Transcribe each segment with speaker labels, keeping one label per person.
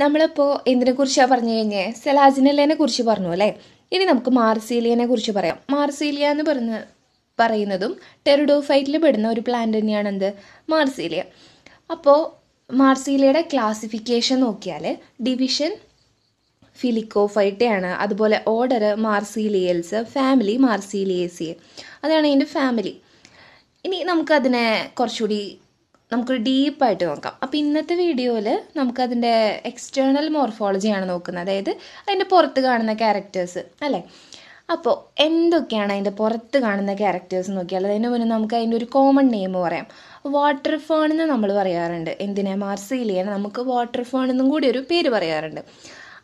Speaker 1: നമ്മളിപ്പോൾ കുറിച്ചാണ് പറഞ്ഞു കഴിഞ്ഞേ സെലാജിനല്ലേനെ കുറിച്ച് പറഞ്ഞു അല്ലേ ഇനി നമുക്ക് മാർസീലിയനെ കുറിച്ച് പറയാം മാർസീലിയ എന്ന് പറഞ്ഞ പറയുന്നതും ടെറിഡോഫൈറ്റിൽ പെടുന്ന ഒരു പ്ലാന്റ് തന്നെയാണ് എന്ത് മാർസീലിയ അപ്പോൾ മാർസീലിയയുടെ ക്ലാസിഫിക്കേഷൻ നോക്കിയാൽ ഡിവിഷൻ ഫിലിക്കോഫൈറ്റയാണ് അതുപോലെ ഓർഡർ മാർസീലിയൽസ് ഫാമിലി മാർസീലിയേസിയെ അതാണ് അതിൻ്റെ ഫാമിലി ഇനി നമുക്കതിനെ കുറച്ചുകൂടി നമുക്ക് ഡീപ്പായിട്ട് നോക്കാം അപ്പോൾ ഇന്നത്തെ വീഡിയോയിൽ നമുക്കതിൻ്റെ എക്സ്റ്റേണൽ മോർഫോളജിയാണ് നോക്കുന്നത് അതായത് അതിൻ്റെ പുറത്ത് കാണുന്ന ക്യാരക്ടേഴ്സ് അല്ലേ അപ്പോൾ എന്തൊക്കെയാണ് അതിൻ്റെ പുറത്ത് കാണുന്ന ക്യാരക്ടേഴ്സ് നോക്കിയാൽ അതിന് മുന്നേ നമുക്ക് അതിൻ്റെ ഒരു കോമൺ നെയിം പറയാം വാട്ടർ ഫേൺ എന്ന് നമ്മൾ പറയാറുണ്ട് എന്തിനാ മാർസീലിയനെ നമുക്ക് വാട്ടർ ഫേൺ എന്നും കൂടി ഒരു പേര് പറയാറുണ്ട്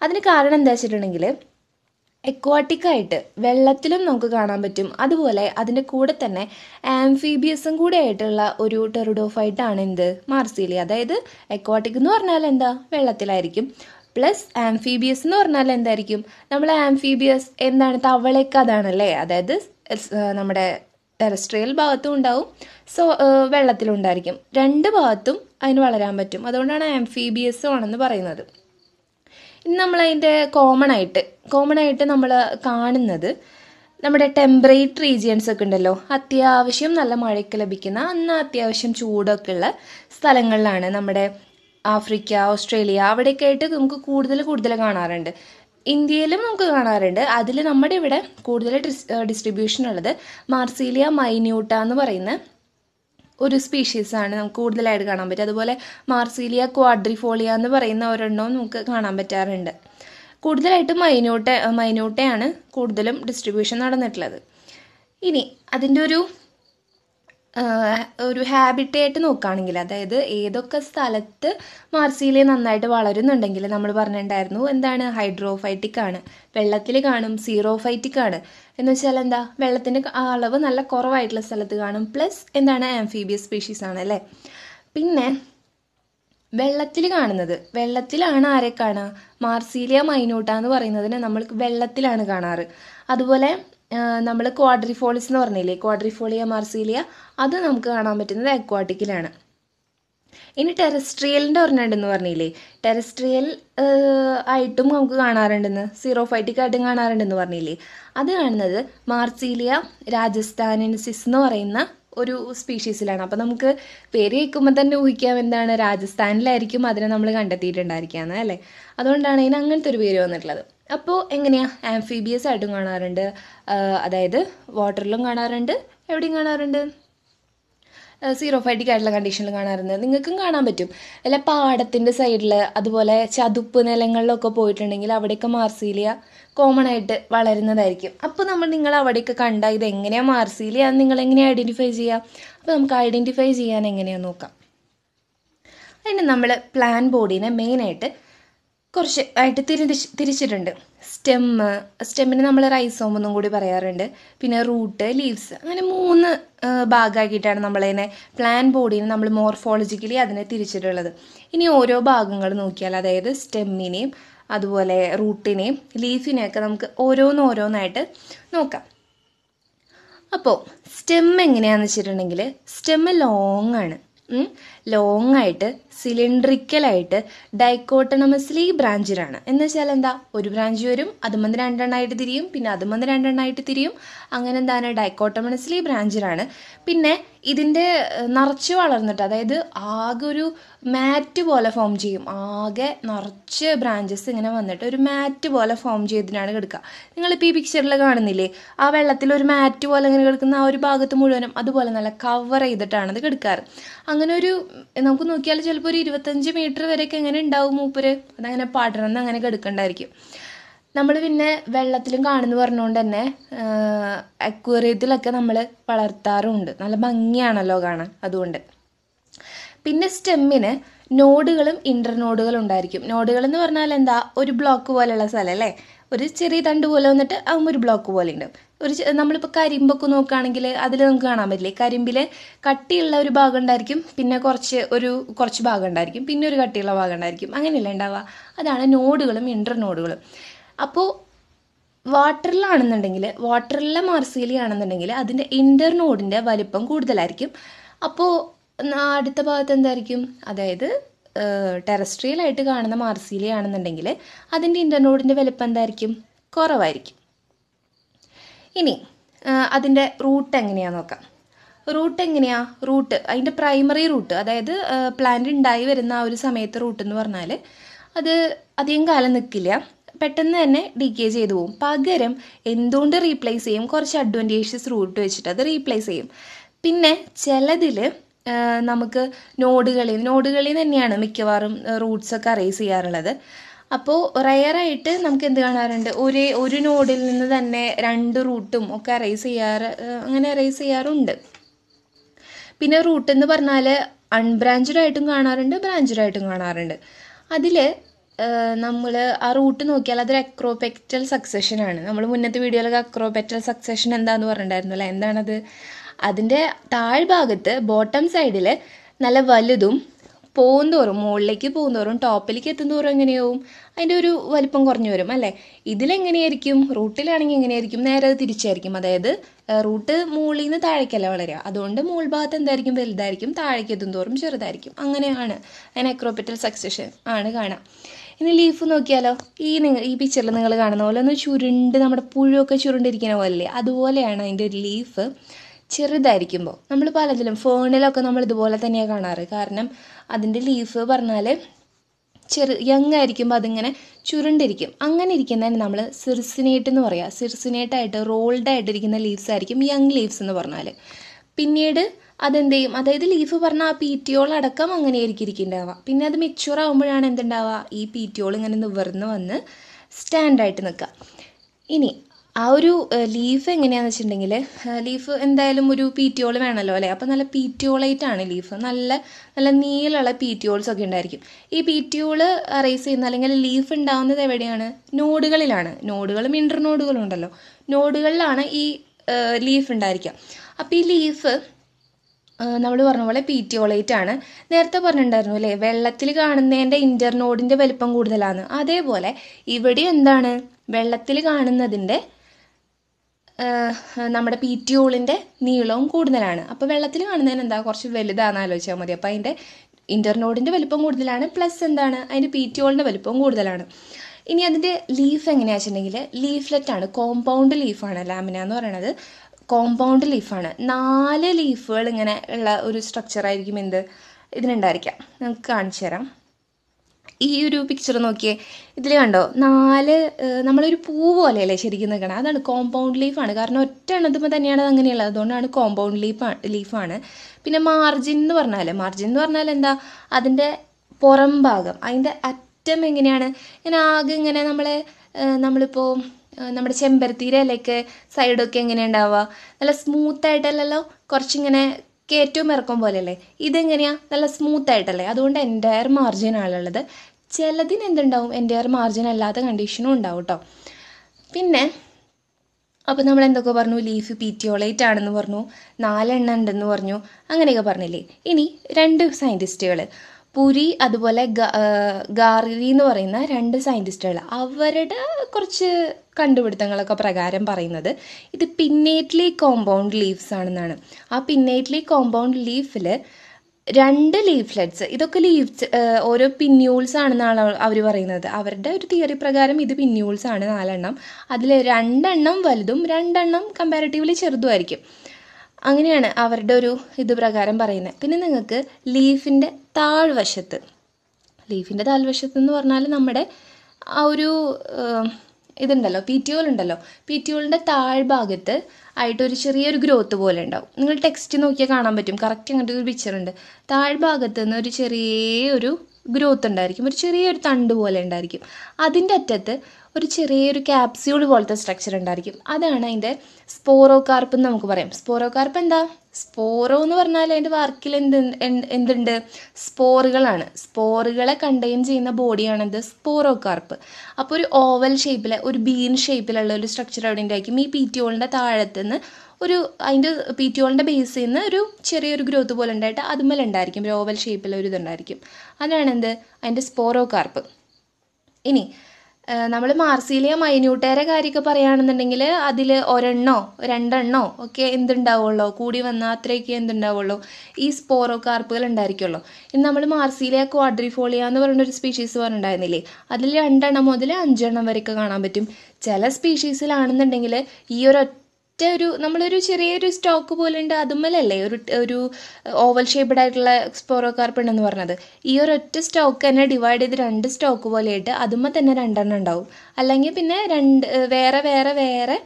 Speaker 1: അതിന് കാരണം എന്താ വെച്ചിട്ടുണ്ടെങ്കിൽ എക്വാട്ടിക്കായിട്ട് വെള്ളത്തിലും നമുക്ക് കാണാൻ പറ്റും അതുപോലെ അതിൻ്റെ കൂടെ തന്നെ ആംഫീബിയസും കൂടെ ആയിട്ടുള്ള ഒരു ആണ് എന്ത് മാർസീലി അതായത് എക്വാട്ടിക് എന്ന് പറഞ്ഞാൽ എന്താ വെള്ളത്തിലായിരിക്കും പ്ലസ് ആംഫീബിയസ് എന്ന് പറഞ്ഞാൽ എന്തായിരിക്കും നമ്മൾ ആംഫീബിയസ് എന്താണ് തവളക്കതാണല്ലേ അതായത് നമ്മുടെ ടെറസ്ട്രിയൽ ഭാഗത്തും ഉണ്ടാവും സോ വെള്ളത്തിലുണ്ടായിരിക്കും രണ്ട് ഭാഗത്തും അതിന് വളരാൻ പറ്റും അതുകൊണ്ടാണ് ആംഫീബിയസും ആണെന്ന് പറയുന്നത് ഇനി നമ്മൾ കോമൺ ആയിട്ട് കോമൺ ആയിട്ട് നമ്മൾ കാണുന്നത് നമ്മുടെ ടെമ്പറേറ്റ് റീജിയൻസ് ഒക്കെ ഉണ്ടല്ലോ അത്യാവശ്യം നല്ല മഴയ്ക്ക് ലഭിക്കുന്ന അന്ന് അത്യാവശ്യം ചൂടൊക്കെ ഉള്ള സ്ഥലങ്ങളിലാണ് നമ്മുടെ ആഫ്രിക്ക ഓസ്ട്രേലിയ അവിടെയൊക്കെ ആയിട്ട് നമുക്ക് കൂടുതൽ കൂടുതൽ കാണാറുണ്ട് ഇന്ത്യയിലും നമുക്ക് കാണാറുണ്ട് അതിൽ നമ്മുടെ ഇവിടെ കൂടുതൽ ഡിസ്ട്രിബ്യൂഷൻ ഉള്ളത് മാർസീലിയ മൈന്യൂട്ട എന്ന് പറയുന്ന ഒരു സ്പീഷീസാണ് നമുക്ക് കൂടുതലായിട്ട് കാണാൻ പറ്റും അതുപോലെ മാർസീലിയ ക്വാഡ്രിഫോളിയ എന്ന് പറയുന്ന ഒരെണ്ണവും നമുക്ക് കാണാൻ പറ്റാറുണ്ട് കൂടുതലായിട്ടും മൈന്യൂട്ട മൈനോട്ടയാണ് കൂടുതലും ഡിസ്ട്രിബ്യൂഷൻ നടന്നിട്ടുള്ളത് ഇനി അതിൻ്റെ ഒരു ഒരു ഹാബിറ്റായിട്ട് നോക്കുകയാണെങ്കിൽ അതായത് ഏതൊക്കെ സ്ഥലത്ത് മാർസിയിലെ നന്നായിട്ട് വളരുന്നുണ്ടെങ്കിൽ നമ്മൾ പറഞ്ഞിട്ടുണ്ടായിരുന്നു എന്താണ് ഹൈഡ്രോഫൈറ്റിക് ആണ് വെള്ളത്തിൽ കാണും സീറോഫൈറ്റിക് ആണ് എന്ന് വെച്ചാൽ എന്താ വെള്ളത്തിൻ്റെ അളവ് നല്ല കുറവായിട്ടുള്ള സ്ഥലത്ത് കാണും പ്ലസ് എന്താണ് ആംഫീബിയസ് സ്പീഷീസ് ആണ് അല്ലേ പിന്നെ വെള്ളത്തിൽ കാണുന്നത് വെള്ളത്തിലാണ് ആരെ കാണുക മാർസീലിയ മൈനൂട്ട എന്ന് പറയുന്നതിനെ നമ്മൾ വെള്ളത്തിലാണ് കാണാറ് അതുപോലെ നമ്മൾ ക്വാഡ്രിഫോളിസ് എന്ന് പറഞ്ഞില്ലേ ക്വാഡ്രിഫോളിയ മാർസീലിയ അത് നമുക്ക് കാണാൻ പറ്റുന്നത് അക്വാട്ടിക്കിലാണ് ഇനി ടെറസ്ട്രിയലിൻ്റെ ഒരെണ്ണമുണ്ടെന്ന് പറഞ്ഞില്ലേ ടെറസ്ട്രിയൽ ആയിട്ടും നമുക്ക് കാണാറുണ്ടെന്ന് സീറോഫൈറ്റിക് ആയിട്ടും കാണാറുണ്ടെന്ന് പറഞ്ഞില്ലേ അത് കാണുന്നത് മാർസീലിയ രാജസ്ഥാനിൻസിസ് എന്ന് പറയുന്ന ഒരു സ്പീഷീസിലാണ് അപ്പോൾ നമുക്ക് പേര് കേൾക്കുമ്പോൾ തന്നെ ഊഹിക്കാം എന്താണ് രാജസ്ഥാനിലായിരിക്കും അതിനെ നമ്മൾ കണ്ടെത്തിയിട്ടുണ്ടായിരിക്കാന്ന് അല്ലേ അതുകൊണ്ടാണ് അതിന് അങ്ങനത്തെ ഒരു പേര് വന്നിട്ടുള്ളത് അപ്പോൾ എങ്ങനെയാണ് ആംഫീബിയസ് ആയിട്ടും കാണാറുണ്ട് അതായത് വാട്ടറിലും കാണാറുണ്ട് എവിടെയും കാണാറുണ്ട് സീറോ ഫൈറ്റിക് ആയിട്ടുള്ള കണ്ടീഷനിൽ കാണാറുണ്ട് നിങ്ങൾക്കും കാണാൻ പറ്റും അല്ല പാടത്തിൻ്റെ സൈഡിൽ അതുപോലെ ചതുപ്പ് നിലങ്ങളിലൊക്കെ പോയിട്ടുണ്ടെങ്കിൽ അവിടെയൊക്കെ മാർസീലിയ കോമൺ ആയിട്ട് വളരുന്നതായിരിക്കും അപ്പോൾ നമ്മൾ നിങ്ങൾ അവിടെയൊക്കെ കണ്ട ഇത് എങ്ങനെയാണ് മാർസീലിയ നിങ്ങൾ എങ്ങനെ ഐഡൻറ്റിഫൈ ചെയ്യുക അപ്പോൾ നമുക്ക് ഐഡൻറ്റിഫൈ ചെയ്യാൻ എങ്ങനെയാണെന്ന് നോക്കാം അതിന് നമ്മൾ പ്ലാൻ ബോഡീനെ മെയിനായിട്ട് കുറച്ച് ആയിട്ട് തിരിച്ച് തിരിച്ചിട്ടുണ്ട് സ്റ്റെമ്മ് സ്റ്റെമ്മിന് നമ്മൾ റൈസോം എന്നും കൂടി പറയാറുണ്ട് പിന്നെ റൂട്ട് ലീവ്സ് അങ്ങനെ മൂന്ന് ഭാഗമാക്കിയിട്ടാണ് നമ്മളതിനെ പ്ലാൻ ബോഡീനെ നമ്മൾ മോർഫോളജിക്കലി അതിനെ തിരിച്ചിട്ടുള്ളത് ഇനി ഓരോ ഭാഗങ്ങൾ നോക്കിയാൽ അതായത് സ്റ്റെമ്മിനെയും അതുപോലെ റൂട്ടിനെയും ലീഫിനെയൊക്കെ നമുക്ക് ഓരോന്നോരോന്നായിട്ട് നോക്കാം അപ്പോൾ സ്റ്റെം എങ്ങനെയാണെന്ന് വെച്ചിട്ടുണ്ടെങ്കിൽ സ്റ്റെമ്മ് ലോങ്ങാണ് ആണ് ലോങ് ആയിട്ട് സിലിണ്ട്രിക്കലായിട്ട് ഡൈക്കോട്ടണമസ്ലി ബ്രാഞ്ചിലാണ് എന്ന് വെച്ചാൽ എന്താ ഒരു ബ്രാഞ്ച് വരും അതുമന്ന് രണ്ടെണ്ണമായിട്ട് തിരിയും പിന്നെ അതുമന്ന് രണ്ടെണ്ണമായിട്ട് തിരിയും അങ്ങനെ എന്താണ് ഡൈക്കോട്ടണമസ്ലി ബ്രാഞ്ചിലാണ് പിന്നെ ഇതിൻ്റെ നിറച്ച് വളർന്നിട്ട് അതായത് ആകെ ഒരു മാറ്റ് പോലെ ഫോം ചെയ്യും ആകെ നിറച്ച് ബ്രാഞ്ചസ് ഇങ്ങനെ വന്നിട്ട് ഒരു മാറ്റ് പോലെ ഫോം ചെയ്തിട്ടാണ് കിടക്കുക നിങ്ങളിപ്പോൾ ഈ പിക്ചറിൽ കാണുന്നില്ലേ ആ വെള്ളത്തിൽ ഒരു മാറ്റ് പോലെ ഇങ്ങനെ കിടക്കുന്ന ആ ഒരു ഭാഗത്ത് മുഴുവനും അതുപോലെ നല്ല കവർ ചെയ്തിട്ടാണ് അത് കിടക്കാറ് അങ്ങനെ ഒരു നമുക്ക് നോക്കിയാൽ ചിലപ്പോൾ ഒരു ഇരുപത്തഞ്ച് മീറ്റർ വരെയൊക്കെ എങ്ങനെ ഉണ്ടാവും മൂപ്പര് അതങ്ങനെ പടർന്ന് അങ്ങനെ കിടക്കണ്ടായിരിക്കും നമ്മൾ പിന്നെ വെള്ളത്തിലും കാണുമെന്ന് പറഞ്ഞുകൊണ്ട് തന്നെ അക്വേറിയത്തിലൊക്കെ നമ്മൾ വളർത്താറുമുണ്ട് നല്ല ഭംഗിയാണല്ലോ കാണാൻ അതുകൊണ്ട് പിന്നെ സ്റ്റെമ്മിന് നോഡുകളും ഇൻ്റർ നോഡുകളും ഉണ്ടായിരിക്കും നോഡുകൾ എന്ന് പറഞ്ഞാൽ എന്താ ഒരു ബ്ലോക്ക് പോലെയുള്ള സ്ഥലം അല്ലേ ഒരു ചെറിയ തണ്ട് പോലെ വന്നിട്ട് ആകുമ്പോൾ ഒരു ബ്ലോക്ക് പോലെ ഉണ്ട് ഒരു നമ്മളിപ്പോൾ കരിമ്പൊക്കെ നോക്കുകയാണെങ്കിൽ അതിൽ നമുക്ക് കാണാൻ പറ്റില്ലേ കരിമ്പിൽ കട്ടിയുള്ള ഒരു ഭാഗം ഉണ്ടായിരിക്കും പിന്നെ കുറച്ച് ഒരു കുറച്ച് ഭാഗം ഉണ്ടായിരിക്കും പിന്നെ ഒരു കട്ടിയുള്ള ഭാഗം ഉണ്ടായിരിക്കും അങ്ങനെയല്ല ഉണ്ടാവുക അതാണ് നോഡുകളും ഇൻ്റർ നോഡുകളും അപ്പോൾ വാട്ടറിലാണെന്നുണ്ടെങ്കിൽ വാട്ടറിലെ ആണെന്നുണ്ടെങ്കിൽ അതിൻ്റെ ഇൻ്റർ നോഡിൻ്റെ വലിപ്പം കൂടുതലായിരിക്കും അപ്പോൾ അടുത്ത ഭാഗത്ത് എന്തായിരിക്കും അതായത് ടെറസ്ട്രിയലായിട്ട് കാണുന്ന ആണെന്നുണ്ടെങ്കിൽ അതിൻ്റെ ഇൻ്റർനോഡിൻ്റെ വലുപ്പം എന്തായിരിക്കും കുറവായിരിക്കും ഇനി അതിൻ്റെ റൂട്ട് എങ്ങനെയാണെന്ന് നോക്കാം റൂട്ട് എങ്ങനെയാ റൂട്ട് അതിൻ്റെ പ്രൈമറി റൂട്ട് അതായത് പ്ലാന്റ് ഉണ്ടായി വരുന്ന ആ ഒരു സമയത്ത് റൂട്ട് എന്ന് പറഞ്ഞാൽ അത് അധികം കാലം നിൽക്കില്ല പെട്ടെന്ന് തന്നെ ഡീക്കേ ചെയ്തു പോകും പകരം എന്തുകൊണ്ട് റീപ്ലേസ് ചെയ്യും കുറച്ച് അഡ്വൻറ്റേഷ്യസ് റൂട്ട് വെച്ചിട്ട് അത് റീപ്ലേസ് ചെയ്യും പിന്നെ ചിലതിൽ നമുക്ക് നോഡുകളിൽ നോഡുകളിൽ തന്നെയാണ് മിക്കവാറും റൂട്ട്സൊക്കെ അറേസ് ചെയ്യാറുള്ളത് അപ്പോൾ റയറായിട്ട് നമുക്ക് എന്ത് കാണാറുണ്ട് ഒരേ ഒരു നോഡിൽ നിന്ന് തന്നെ രണ്ട് റൂട്ടും ഒക്കെ അറേസ് ചെയ്യാറ് അങ്ങനെ അറേസ് ചെയ്യാറുണ്ട് പിന്നെ റൂട്ട് എന്ന് പറഞ്ഞാൽ അൺബ്രാഞ്ചഡായിട്ടും ആയിട്ടും കാണാറുണ്ട് ബ്രാഞ്ചഡായിട്ടും ആയിട്ടും കാണാറുണ്ട് അതിൽ നമ്മൾ ആ റൂട്ട് നോക്കിയാൽ അതൊരു അക്രോപെക്റ്റൽ സക്സഷൻ ആണ് നമ്മൾ മുന്നത്തെ വീഡിയോയിലൊക്കെ അക്രോപെക്റ്റൽ സക്സഷൻ എന്താന്ന് പറഞ്ഞിട്ടുണ്ടായിരുന്നു അല്ലേ എന്താണത് അതിൻ്റെ താഴ്ഭാഗത്ത് ബോട്ടം സൈഡിൽ നല്ല വലുതും പോകുന്തോറും മുകളിലേക്ക് പോകുന്തോറും ടോപ്പിലേക്ക് എത്തുന്തോറും എങ്ങനെയാവും അതിൻ്റെ ഒരു വലിപ്പം കുറഞ്ഞു വരും അല്ലേ ഇതിലെങ്ങനെയായിരിക്കും റൂട്ടിലാണെങ്കിൽ എങ്ങനെയായിരിക്കും നേരെ തിരിച്ചായിരിക്കും അതായത് റൂട്ട് മുകളിൽ നിന്ന് താഴേക്കല്ല വളരുക അതുകൊണ്ട് മുകൾ ഭാഗത്ത് എന്തായിരിക്കും വലുതായിരിക്കും താഴേക്ക് എത്തുന്തോറും ചെറുതായിരിക്കും അങ്ങനെയാണ് അതിന് അക്രോപെറ്റൽ സക്സഷൻ ആണ് കാണാം ഇനി ലീഫ് നോക്കിയാലോ ഈ നിങ്ങൾ ഈ പിക്ചറിൽ നിങ്ങൾ കാണുന്ന പോലെ ഒന്ന് ചുരുണ്ട് നമ്മുടെ പുഴുവൊക്കെ ചുരുണ്ടിരിക്കുന്ന പോലല്ലേ അതുപോലെയാണ് അതിൻ്റെ ഒരു ലീഫ് ചെറുതായിരിക്കുമ്പോൾ നമ്മൾ പലതിലും ഫോണിലൊക്കെ നമ്മൾ ഇതുപോലെ തന്നെയാണ് കാണാറ് കാരണം അതിൻ്റെ ലീഫ് പറഞ്ഞാൽ ചെറു യങ് ആയിരിക്കുമ്പോൾ അതിങ്ങനെ ചുരുണ്ടിരിക്കും അങ്ങനെ ഇരിക്കുന്നതിന് നമ്മൾ സിർസിനേറ്റ് എന്ന് പറയുക സിർസിനേറ്റായിട്ട് റോൾഡ് ആയിട്ടിരിക്കുന്ന ലീവ്സ് ആയിരിക്കും യങ് ലീവ്സ് എന്ന് പറഞ്ഞാൽ പിന്നീട് അതെന്ത് ചെയ്യും അതായത് ലീഫ് പറഞ്ഞാൽ ആ പി ടി ഓൾ അടക്കം അങ്ങനെ ആയിരിക്കും ഇരിക്കുന്നുണ്ടാവുക പിന്നെ അത് മെച്യൂർ ആകുമ്പോഴാണ് എന്തുണ്ടാവുക ഈ പി ടി ഓൾ ഇങ്ങനെ നിവർന്ന് വന്ന് സ്റ്റാൻഡായിട്ട് നിൽക്കുക ഇനി ആ ഒരു ലീഫ് എങ്ങനെയാണെന്ന് വെച്ചിട്ടുണ്ടെങ്കിൽ ലീഫ് എന്തായാലും ഒരു പീറ്റിയോൾ വേണമല്ലോ അല്ലേ അപ്പോൾ നല്ല പീറ്റിയോളായിട്ടാണ് ലീഫ് നല്ല നല്ല നീളമുള്ള പീറ്റിയോൾസ് ഒക്കെ ഉണ്ടായിരിക്കും ഈ പീറ്റിയോൾ അറേസ് ചെയ്യുന്ന അല്ലെങ്കിൽ ലീഫ് ഉണ്ടാവുന്നത് എവിടെയാണ് നോഡുകളിലാണ് നോഡുകളും ഇൻ്റർ നോഡുകളും ഉണ്ടല്ലോ നോഡുകളിലാണ് ഈ ലീഫ് ഉണ്ടായിരിക്കുക അപ്പോൾ ഈ ലീഫ് നമ്മൾ പറഞ്ഞ പോലെ പീറ്റിയോളേറ്റ് ആണ് നേരത്തെ പറഞ്ഞിട്ടുണ്ടായിരുന്നു അല്ലേ വെള്ളത്തിൽ കാണുന്നതിൻ്റെ ഇൻ്റർനോഡിൻ്റെ വലിപ്പം കൂടുതലാണ് അതേപോലെ ഇവിടെ എന്താണ് വെള്ളത്തിൽ കാണുന്നതിൻ്റെ നമ്മുടെ പീറ്റിയോളിൻ്റെ നീളവും കൂടുതലാണ് അപ്പോൾ വെള്ളത്തിൽ കാണുന്നതിന് എന്താ കുറച്ച് വലുതാണെന്ന് ആലോചിച്ചാൽ മതി അപ്പോൾ അതിൻ്റെ ഇൻ്റർനോഡിൻ്റെ വലിപ്പം കൂടുതലാണ് പ്ലസ് എന്താണ് അതിൻ്റെ പീറ്റിയോളിൻ്റെ വലിപ്പം കൂടുതലാണ് ഇനി അതിൻ്റെ ലീഫ് എങ്ങനെയാണെന്ന് വെച്ചിട്ടുണ്ടെങ്കിൽ ലീഫ്ലെറ്റ് ആണ് കോമ്പൗണ്ട് ലീഫാണ് ലാമിന എന്ന് പറയുന്നത് കോമ്പൗണ്ട് ലീഫാണ് നാല് ലീഫുകൾ ഇങ്ങനെ ഉള്ള ഒരു സ്ട്രക്ചറായിരിക്കും എന്ത് ഇതിനുണ്ടായിരിക്കാം നമുക്ക് കാണിച്ചു തരാം ഈ ഒരു പിക്ചർ നോക്കിയേ ഇതിൽ കണ്ടോ നാല് നമ്മളൊരു പൂ പോലെയല്ലേ ശരിക്കും നിൽക്കണം അതാണ് കോമ്പൗണ്ട് ലീഫാണ് കാരണം ഒറ്റ എണ്ണത്തുമ്പോൾ തന്നെയാണ് അത് അങ്ങനെയുള്ളത് അതുകൊണ്ടാണ് കോമ്പൗണ്ട് ലീഫ് ലീഫാണ് പിന്നെ മാർജിൻ എന്ന് പറഞ്ഞാൽ മാർജിൻ എന്ന് പറഞ്ഞാൽ എന്താ അതിൻ്റെ പുറം ഭാഗം അതിൻ്റെ അറ്റം എങ്ങനെയാണ് ഇങ്ങനെ ആകെ ഇങ്ങനെ നമ്മളെ നമ്മളിപ്പോൾ നമ്മുടെ ചെമ്പരത്തീരയിലൊക്കെ സൈഡൊക്കെ എങ്ങനെ നല്ല സ്മൂത്തായിട്ടല്ലല്ലോ കുറച്ചിങ്ങനെ കയറ്റവും ഇറക്കും പോലെ അല്ലേ ഇതെങ്ങനെയാ നല്ല സ്മൂത്ത് ആയിട്ടല്ലേ അതുകൊണ്ട് എൻ്റയർ മാർജിനാണുള്ളത് ചിലതിന് എന്തുണ്ടാവും എൻ്റയർ മാർജിൻ അല്ലാത്ത കണ്ടീഷനും ഉണ്ടാവും കേട്ടോ പിന്നെ അപ്പോൾ നമ്മൾ എന്തൊക്കെ പറഞ്ഞു ലീഫ് പീറ്റിയോളേറ്റ് ആണെന്ന് പറഞ്ഞു നാലെണ്ണം ഉണ്ടെന്ന് പറഞ്ഞു അങ്ങനെയൊക്കെ പറഞ്ഞില്ലേ ഇനി രണ്ട് സയൻറ്റിസ്റ്റുകൾ പുരി അതുപോലെ ഗാർഗി എന്ന് പറയുന്ന രണ്ട് സയൻറ്റിസ്റ്റുകൾ അവരുടെ കുറച്ച് കണ്ടുപിടുത്തങ്ങളൊക്കെ പ്രകാരം പറയുന്നത് ഇത് പിന്നേറ്റ്ലി കോമ്പൗണ്ട് ലീവ്സ് ആണെന്നാണ് ആ പിന്നേറ്റ്ലി കോമ്പൗണ്ട് ലീഫിൽ രണ്ട് ലീഫ്ലെറ്റ്സ് ഇതൊക്കെ ലീവ്സ് ഓരോ പിന്യൂൾസ് ആണെന്നാണ് അവർ പറയുന്നത് അവരുടെ ഒരു തിയറി പ്രകാരം ഇത് പിന്യൂൾസ് ആണ് നാലെണ്ണം അതിൽ രണ്ടെണ്ണം വലുതും രണ്ടെണ്ണം കമ്പാരിറ്റീവ്ലി ചെറുതുമായിരിക്കും അങ്ങനെയാണ് അവരുടെ ഒരു ഇത് പ്രകാരം പറയുന്നത് പിന്നെ നിങ്ങൾക്ക് ലീഫിൻ്റെ താഴ്വശത്ത് ലീഫിൻ്റെ താഴ്വശത്ത് എന്ന് പറഞ്ഞാൽ നമ്മുടെ ആ ഒരു ഇതുണ്ടല്ലോ പി ടി ഉണ്ടല്ലോ പി ടി ഓളിൻ്റെ താഴ്ഭാഗത്ത് ആയിട്ട് ഒരു ചെറിയൊരു ഗ്രോത്ത് പോലെ ഉണ്ടാവും നിങ്ങൾ ടെക്സ്റ്റ് നോക്കിയാൽ കാണാൻ പറ്റും കറക്റ്റ് അങ്ങനത്തെ ഒരു പിക്ചർ ഉണ്ട് താഴ്ഭാഗത്ത് നിന്ന് ഒരു ചെറിയൊരു ഗ്രോത്ത് ഉണ്ടായിരിക്കും ഒരു ചെറിയൊരു തണ്ട് പോലെ ഉണ്ടായിരിക്കും അതിൻ്റെ അറ്റത്ത് ഒരു ചെറിയൊരു ക്യാപ്സ്യൂൾ പോലത്തെ സ്ട്രക്ചർ ഉണ്ടായിരിക്കും അതാണ് അതിൻ്റെ സ്പോറോകാർപ്പ് എന്ന് നമുക്ക് പറയാം സ്പോറോകാർപ്പ് എന്താ സ്പോറോ എന്ന് പറഞ്ഞാൽ അതിൻ്റെ വർക്കിൽ എന്ത് എന്തുണ്ട് സ്പോറുകളാണ് സ്പോറുകളെ കണ്ടെയ്ൻ ചെയ്യുന്ന ബോഡിയാണെന്ത് സ്പോറോകാർപ്പ് അപ്പോൾ ഒരു ഓവൽ ഷേപ്പിലെ ഒരു ബീൻ ഷേപ്പിലുള്ള ഒരു സ്ട്രക്ചർ അവിടെ ഉണ്ടായിരിക്കും ഈ പി ടി ഓളിൻ്റെ താഴത്തുനിന്ന് ഒരു അതിൻ്റെ പി ടി ഓളിൻ്റെ ബേസിൽ നിന്ന് ഒരു ചെറിയൊരു ഗ്രോത്ത് പോലെ ഉണ്ടായിട്ട് ഉണ്ടായിരിക്കും ഒരു ഓവൽ ഷേപ്പിൽ ഒരു ഇതുണ്ടായിരിക്കും അതാണ് എന്ത് സ്പോറോകാർപ്പ് ഇനി നമ്മൾ മാർസീലിയ മൈന്യൂട്ടേറെ കാര്യമൊക്കെ പറയുകയാണെന്നുണ്ടെങ്കിൽ അതിൽ ഒരെണ്ണോ രണ്ടെണ്ണോ ഒക്കെ എന്തുണ്ടാവുള്ളൂ കൂടി വന്നാൽ അത്രയൊക്കെ എന്തുണ്ടാവുള്ളൂ ഈ സ്പോറോ കാർപ്പുകൾ ഉണ്ടായിരിക്കുള്ളൂ ഇനി നമ്മൾ മാർസീലിയ ക്വാഡ്രിഫോളിയ എന്ന് പറയുന്ന ഒരു സ്പീഷീസ് പറഞ്ഞിട്ടുണ്ടായിരുന്നില്ലേ അതിൽ രണ്ടെണ്ണം മുതൽ അഞ്ചെണ്ണം വരെയൊക്കെ കാണാൻ പറ്റും ചില സ്പീഷീസിലാണെന്നുണ്ടെങ്കിൽ ഈ ഒരു ഒറ്റ ഒരു നമ്മളൊരു ചെറിയൊരു സ്റ്റോക്ക് പോലെ ഉണ്ട് അതുമ്മലല്ലേ ഒരു ഒരു ഓവൽ ഷേപ്ഡ് ആയിട്ടുള്ള എക്സ്പോറോ കാർപ്പൺ എന്ന് പറഞ്ഞത് ഈ ഒരു ഒറ്റ സ്റ്റോക്ക് തന്നെ ഡിവൈഡ് ചെയ്ത് രണ്ട് സ്റ്റോക്ക് പോലെയായിട്ട് അതുമ്മ തന്നെ രണ്ടെണ്ണം ഉണ്ടാവും അല്ലെങ്കിൽ പിന്നെ രണ്ട് വേറെ വേറെ വേറെ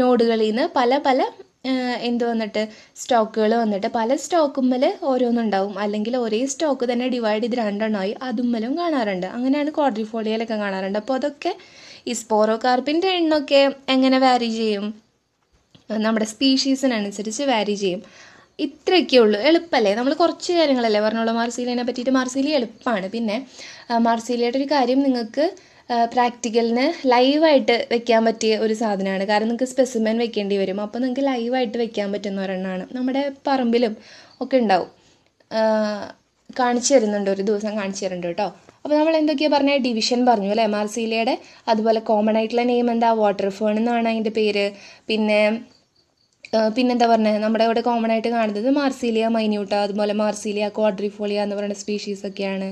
Speaker 1: നോഡുകളിൽ നിന്ന് പല പല എന്ത് വന്നിട്ട് സ്റ്റോക്കുകൾ വന്നിട്ട് പല സ്റ്റോക്കുമ്മൽ ഓരോന്നുണ്ടാവും അല്ലെങ്കിൽ ഒരേ സ്റ്റോക്ക് തന്നെ ഡിവൈഡ് ചെയ്ത് രണ്ടെണ്ണമായി അതുമ്മലും കാണാറുണ്ട് അങ്ങനെയാണ് ക്വാഡ്രിഫോളിയയിലൊക്കെ കാണാറുണ്ട് അപ്പോൾ അതൊക്കെ ഈ സ്പോറോ കാർപ്പിൻ്റെ എണ്ണമൊക്കെ എങ്ങനെ വാരി ചെയ്യും നമ്മുടെ സ്പീഷീസിനനുസരിച്ച് വാരി ചെയ്യും ഇത്രയൊക്കെ ഉള്ളൂ എളുപ്പമല്ലേ നമ്മൾ കുറച്ച് കാര്യങ്ങളല്ലേ പറഞ്ഞോളൂ മാർസീലിനെ പറ്റിയിട്ട് മാർസീലി എളുപ്പമാണ് പിന്നെ മാർസീലിയുടെ ഒരു കാര്യം നിങ്ങൾക്ക് പ്രാക്ടിക്കലിന് ലൈവായിട്ട് വെക്കാൻ പറ്റിയ ഒരു സാധനമാണ് കാരണം നിങ്ങൾക്ക് സ്പെസിമെൻ വെക്കേണ്ടി വരും അപ്പോൾ നിങ്ങൾക്ക് ലൈവായിട്ട് വെക്കാൻ പറ്റുന്ന ഒരെണ്ണമാണ് നമ്മുടെ പറമ്പിലും ഒക്കെ ഉണ്ടാവും കാണിച്ചു തരുന്നുണ്ട് ഒരു ദിവസം കാണിച്ചു തരുന്നുണ്ട് കേട്ടോ അപ്പോൾ നമ്മൾ എന്തൊക്കെയാണ് പറഞ്ഞത് ഡിവിഷൻ പറഞ്ഞു അല്ലേ എം ആർ സിയിലയുടെ അതുപോലെ കോമൺ ആയിട്ടുള്ള നെയിം എന്താ വാട്ടർ ഫേൺ എന്നാണ് അതിൻ്റെ പേര് പിന്നെ പിന്നെന്താ പറഞ്ഞത് നമ്മുടെ ഇവിടെ കോമൺ ആയിട്ട് കാണുന്നത് മാർസീലിയ മൈന്യൂട്ട അതുപോലെ മാർസീലിയ ക്വാഡ്രിഫോളിയ എന്ന് പറയുന്ന സ്പീഷീസ് ഒക്കെയാണ്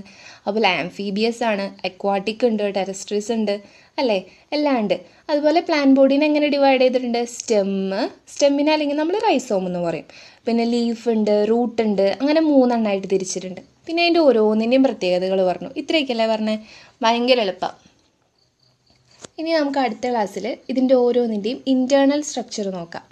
Speaker 1: അതുപോലെ ആംഫീബിയസ് ആണ് അക്വാട്ടിക് ഉണ്ട് ടെറസ്ട്രീസ് ഉണ്ട് അല്ലേ എല്ലാം ഉണ്ട് അതുപോലെ പ്ലാൻ ബോഡീനെ എങ്ങനെ ഡിവൈഡ് ചെയ്തിട്ടുണ്ട് സ്റ്റെമ്മ് സ്റ്റെമ്മിനെ അല്ലെങ്കിൽ നമ്മൾ റൈസോം എന്ന് പറയും പിന്നെ ലീഫ് ഉണ്ട് റൂട്ട് ഉണ്ട് അങ്ങനെ മൂന്നെണ്ണമായിട്ട് തിരിച്ചിട്ടുണ്ട് പിന്നെ അതിൻ്റെ ഓരോന്നിൻ്റെയും പ്രത്യേകതകൾ പറഞ്ഞു ഇത്രയൊക്കെയല്ലേ പറഞ്ഞത് ഭയങ്കര എളുപ്പം ഇനി നമുക്ക് അടുത്ത ക്ലാസ്സിൽ ഇതിൻ്റെ ഓരോന്നിൻ്റെയും ഇൻറ്റേർണൽ സ്ട്രക്ചർ നോക്കാം